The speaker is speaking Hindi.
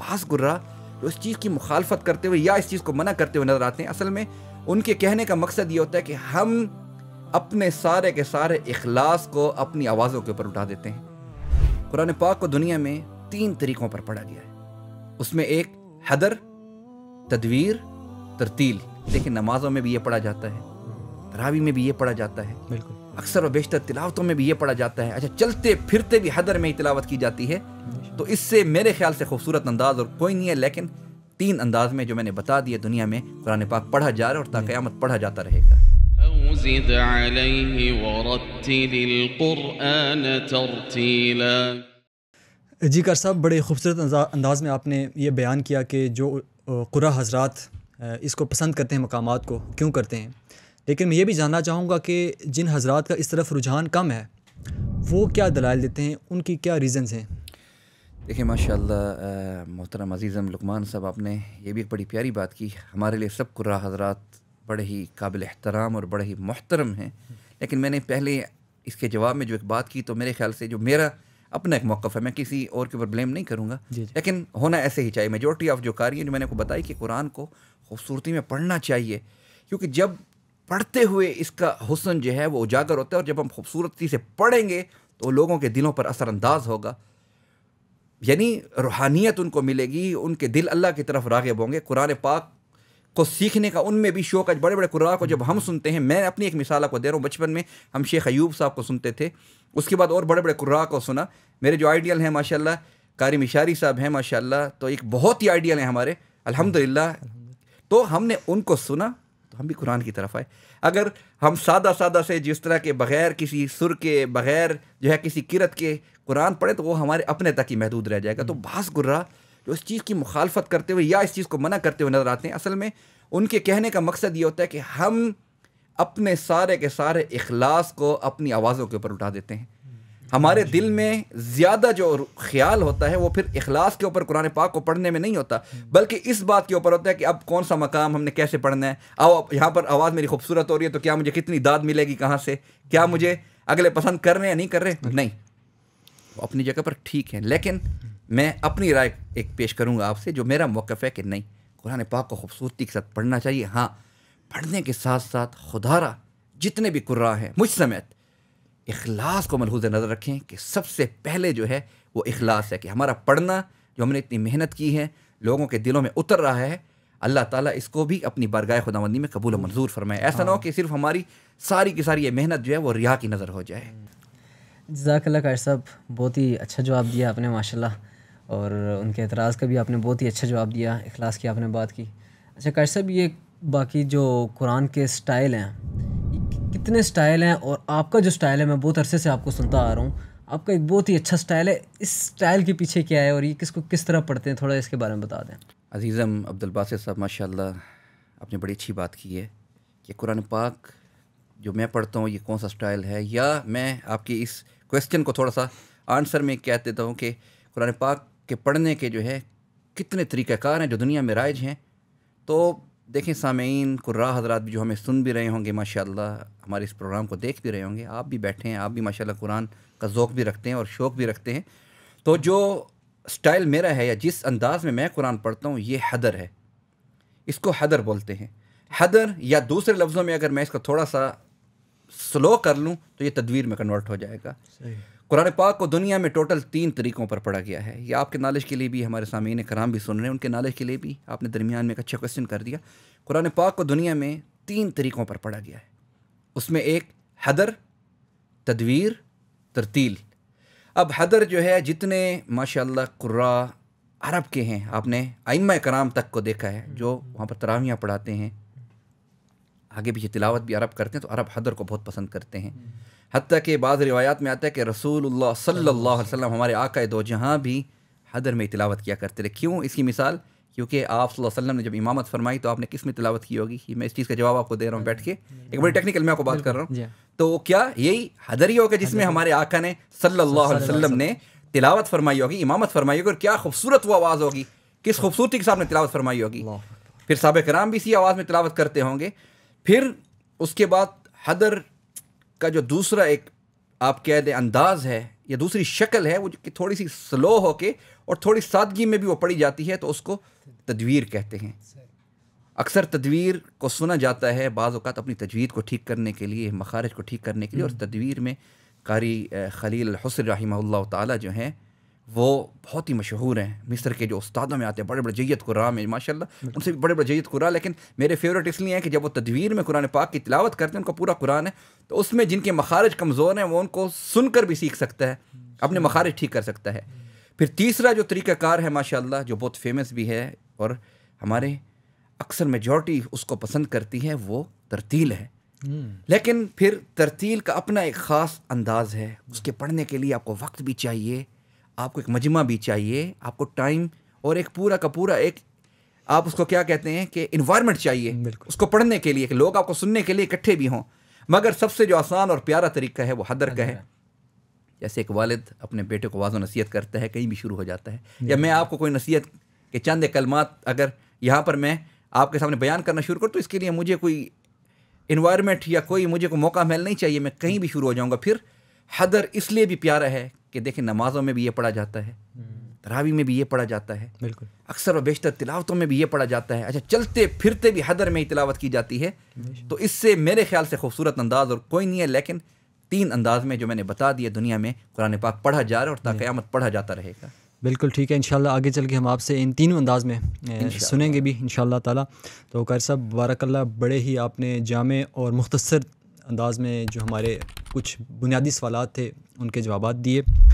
पास गुर्रा जो इस चीज़ की मुखालफत करते हुए या इस चीज़ को मना करते हुए नजर आते हैं असल में उनके कहने का मकसद ये होता है कि हम अपने सारे के सारे अखलास को अपनी आवाज़ों के ऊपर उठा देते हैं कुरान पाक को दुनिया में तीन तरीक़ों पर पढ़ा गया है उसमें एक हदर तदवीर तरतील देखिए नमाजों में भी ये पढ़ा जाता है तरावी में भी ये पढ़ा जाता है बिल्कुल अक्सर व बेशतर तिलावतों में भी ये पढ़ा जाता है अच्छा चलते फिरते भी हदर में ही तिलावत की जाती है तो इससे मेरे ख्याल से खूबसूरत अंदाज और कोई नहीं है लेकिन तीन अंदाज में जो मैंने बता दिया दुनिया में कुरान पाक पढ़ा जा रहा है और ताक़यामत पढ़ा जाता रहेगा زد عليه ورتل ترتيلا जी कर साहब बड़े खूबसूरत अंदाज़ में आपने ये बयान किया कि जो कुरा हजरात इसको पसंद करते हैं मकाम को क्यों करते हैं लेकिन मैं ये भी जानना चाहूँगा कि जिन हजरात का इस तरफ रुझान कम है वो क्या दलाल देते हैं उनकी क्या रीज़न्स हैं देखिए माशाल्लाह मोहतरम अज़ीज़म लुकमान साहब आपने ये भी एक बड़ी प्यारी बात की हमारे लिए सब कुर्रा हजरात बड़े ही काबिल एहतराम और बड़े ही मोहतरम हैं लेकिन मैंने पहले इसके जवाब में जो एक बात की तो मेरे ख्याल से जो मेरा अपना एक मौक़ है मैं किसी और के ऊपर ब्लेम नहीं करूँगा लेकिन होना ऐसे ही चाहिए मेजोरिटी ऑफ जो कार्य जो मैंने आपको बताई कि कुरान को खूबसूरती में पढ़ना चाहिए क्योंकि जब पढ़ते हुए इसका हुसन जो है वो उजागर होता है और जब हम खूबसूरती से पढ़ेंगे तो लोगों के दिलों पर असरअंदाज होगा यानी रूहानियत उनको मिलेगी उनके दिल अल्लाह की तरफ रागब होंगे कुरान पाक को सीखने का उनमें भी शौक आज बड़े बड़े कुर्रा को जब हम सुनते हैं मैं अपनी एक मिसाल को दे रहा हूँ बचपन में हम शेख अयूब साहब को सुनते थे उसके बाद और बड़े बड़े कुर्रा को सुना मेरे जो आइडियल हैं माशाल्लाह कारी मिशारी साहब हैं माशाल्लाह तो एक बहुत ही आइडियल हैं हमारे अल्हम्दुलिल्लाह तो हमने उनको सुना हम भी कुरान की तरफ आए अगर हम सादा सादा से जिस तरह के बग़ैर किसी सुर के बग़ैर जो है किसी किरत के कुरान पढ़े तो वो हमारे अपने तक ही महदूद रह जाएगा तो हम्म। बास गुर्रा जो इस चीज़ की मुखालफत करते हुए या इस चीज़ को मना करते हुए नज़र आते हैं असल में उनके कहने का मकसद ये होता है कि हम अपने सारे के सारे अखलास को अपनी आवाज़ों के ऊपर उठा देते हैं हमारे हाँ दिल में ज़्यादा जो ख्याल होता है वो फिर इखलास के ऊपर कुरान पाक को पढ़ने में नहीं होता बल्कि इस बात के ऊपर होता है कि अब कौन सा मकाम हमने कैसे पढ़ना है अब यहाँ पर आवाज़ मेरी खूबसूरत हो रही है तो क्या मुझे कितनी दाद मिलेगी कहाँ से क्या मुझे अगले पसंद कर रहे हैं या नहीं कर रहे हाँ नहीं वो अपनी जगह पर ठीक है लेकिन मैं अपनी राय एक पेश करूँगा आपसे जो मेरा मौक़ है कि नहीं कुरान पाक को खूबसूरती के साथ पढ़ना चाहिए हाँ पढ़ने के साथ साथ खुदारा जितने भी कुर्रा हैं मुझ समेत अखलास को मलहूज नज़र रखें कि सबसे पहले जो है वो अखलास है कि हमारा पढ़ना जो हमने इतनी मेहनत की है लोगों के दिलों में उतर रहा है अल्लाह ताला इसको भी अपनी बरगाह खुदाबंदी में कबूल मंजूर फरमाए ऐसा ना हो हाँ। कि सिर्फ हमारी सारी की सारी ये मेहनत जो है वो रिहा की नज़र हो जाए जजाकल्ला कार साहब बहुत ही अच्छा जवाब दिया आपने माशाल्लाह और उनके एतराज़ का भी आपने बहुत ही अच्छा जवाब दिया अखलास की आपने बात की अच्छा कार साहब ये बाकी जो कुरान के स्टाइल हैं इतने स्टाइल हैं और आपका जो स्टाइल है मैं बहुत अरसे से आपको सुनता आ रहा हूँ आपका एक बहुत ही अच्छा स्टाइल है इस स्टाइल के पीछे क्या है और ये किसको किस तरह पढ़ते हैं थोड़ा इसके बारे में बता दें अजीज़म अब्दुल साहब माशा आपने बड़ी अच्छी बात की है कि कुरान पाक जो मैं पढ़ता हूँ ये कौन सा स्टाइल है या मैं आपकी इस क्वेश्चन को थोड़ा सा आंसर में कह देता हूँ कि कुरान पाक के पढ़ने के जो है कितने तरीक़ाकार हैं जो दुनिया में राइज हैं तो देखें सामीन कुर्रा हजरात भी जो हमें सुन भी रहे होंगे माशाल्लाह हमारे इस प्रोग्राम को देख भी रहे होंगे आप भी बैठे हैं आप भी माशाल्लाह कुरान का ओक़ भी रखते हैं और शौक़ भी रखते हैं तो जो स्टाइल मेरा है या जिस अंदाज़ में मैं कुरान पढ़ता हूँ ये हदर है इसको हदर बोलते हैं हदर या दूसरे लफ्ज़ों में अगर मैं इसका थोड़ा सा स्लो कर लूँ तो ये तदवीर में कन्वर्ट हो जाएगा कुरान पाक को दुनिया में टोटल तीन तरीक़ों पर पढ़ा गया है ये आपके नॉलेज के लिए भी हमारे सामीन कराम भी सुन रहे हैं उनके नॉलेज के लिए भी आपने दरमियान में एक अच्छा क्वेश्चन कर दिया कुरान पाक को दुनिया में तीन तरीक़ों पर पढ़ा गया है उसमें एक हदर तदवीर तरतील अब हदर जो है जितने माशा कुर्रा अरब के हैं आपने आइम कराम तक को देखा है जो वहाँ पर तरावियाँ पढ़ाते हैं आगे पीछे तिलावत भी अरब करते हैं तो अरब हदर को बहुत पसंद करते हैं हती के बाद रिवायात में आता है कि रसूल सल्ला वसम हमारे आका दो जहाँ भी हदर में तिलावत किया करते थे क्यों इसकी मिसाल क्योंकि आप वसल्लम ने जब इमामत फरमाई तो आपने किस में तिलावत की होगी मैं इस चीज़ का जवाब आपको दे रहा हूँ बैठ के एक बड़ी टेक्निकल मैं आपको बात कर रहा हूँ तो क्या यही हदर ही होगा जिसमें हमारे आका ने सल्ला अलैहि ने तिलावत फरमाई होगी इमामत फरमाई होगी और क्या खूबसूरत वो आवाज़ होगी किस हाँ। खूबसूरती के साथ में तिलावत फरमाई होगी फिर सबक कराम भी इसी आवाज़ में तिलावत करते होंगे फिर उसके बाद हदर का जो दूसरा एक आप कह दें अंदाज है या दूसरी शक्ल है वो कि थोड़ी सी स्लो होके और थोड़ी सादगी में भी वो पड़ी जाती है तो उसको तदवीर कहते हैं अक्सर तदवीर को सुना जाता है बाज़ अवत अपनी तजवीद को ठीक करने के लिए मखारज को ठीक करने के लिए और हम्म। तदवीर में कारी खलील हसन रही जो हैं वो बहुत ही मशहूर हैं मिस्र के जो उस्तादों में आते हैं बड़े बड़े जैत कुरान में माशाल्लाह उनसे भी बड़े बड़े जैत कुरान लेकिन मेरे फेवरेट इसलिए हैं कि जब वो तदवीर में कुरान पाक की तिलावत करते हैं उनका पूरा कुरान है तो उसमें जिनके मखारज कमज़ोर हैं वो उनको सुनकर भी सीख सकता है अपने मखारज ठीक कर सकता है फिर तीसरा जो तरीक़ाकार है माशा जो बहुत फेमस भी है और हमारे अक्सर मेजॉरिटी उसको पसंद करती है वो तरतील है हम्म। लेकिन फिर तरतील का अपना एक ख़ास अंदाज़ है उसके पढ़ने के लिए आपको वक्त भी चाहिए आपको एक मजमा भी चाहिए आपको टाइम और एक पूरा का पूरा एक आप उसको क्या कहते हैं कि इन्वायरमेंट चाहिए उसको पढ़ने के लिए कि लोग आपको सुनने के लिए इकट्ठे भी हों मगर सबसे जो आसान और प्यारा तरीका है वो हदर का है जैसे एक वालिद अपने बेटे को वाजो नसीहत करता है कहीं भी शुरू हो जाता है या मैं आपको कोई नसीहत के चंद कलमात अगर यहाँ पर मैं आपके सामने बयान करना शुरू करूँ तो इसके लिए मुझे कोई इन्वायरमेंट या कोई मुझे कोई मौका मिल नहीं चाहिए मैं कहीं भी शुरू हो जाऊँगा फिर हदर इसलिए भी प्यारा है कि देखें नमाज़ों में भी ये पढ़ा जाता है हम्म। तरावी में भी ये पढ़ा जाता है बिल्कुल अक्सर और बेशतर तिलावतों में भी ये पढ़ा जाता है अच्छा चलते फिरते भी हदर में ही तिलावत की जाती है तो इससे मेरे ख्याल से खूबसूरत अंदाज और कोई नहीं है लेकिन तीन अंदाज में जो मैंने बता दिया दुनिया में कुरान पाक पढ़ा जा रहा है और ताक़यामत पढ़ा जाता रहेगा बिल्कुल ठीक है इन आगे चल के हम आपसे इन तीनों अंदाज में सुनेंगे भी इन ताला तो कर साहब बारकल्ला बड़े ही आपने जाम और मुख्तसर अंदाज में जो हमारे कुछ बुनियादी सवाल थे उनके जवाब दिए